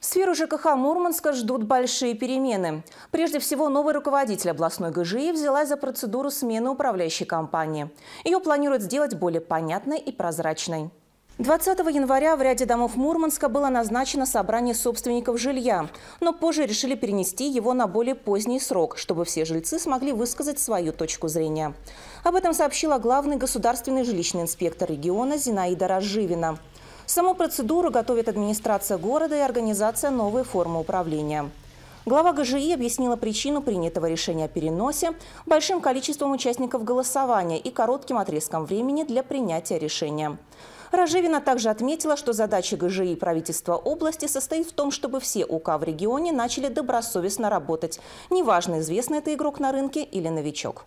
В сферу ЖКХ Мурманска ждут большие перемены. Прежде всего, новый руководитель областной ГЖИ взялась за процедуру смены управляющей компании. Ее планируют сделать более понятной и прозрачной. 20 января в ряде домов Мурманска было назначено собрание собственников жилья, но позже решили перенести его на более поздний срок, чтобы все жильцы смогли высказать свою точку зрения. Об этом сообщила главный государственный жилищный инспектор региона Зинаида Разживина. Саму процедуру готовит администрация города и организация новой формы управления». Глава ГЖИ объяснила причину принятого решения о переносе большим количеством участников голосования и коротким отрезком времени для принятия решения. Рожевина также отметила, что задача ГЖИ правительства области состоит в том, чтобы все УК в регионе начали добросовестно работать. Неважно, известный это игрок на рынке или новичок.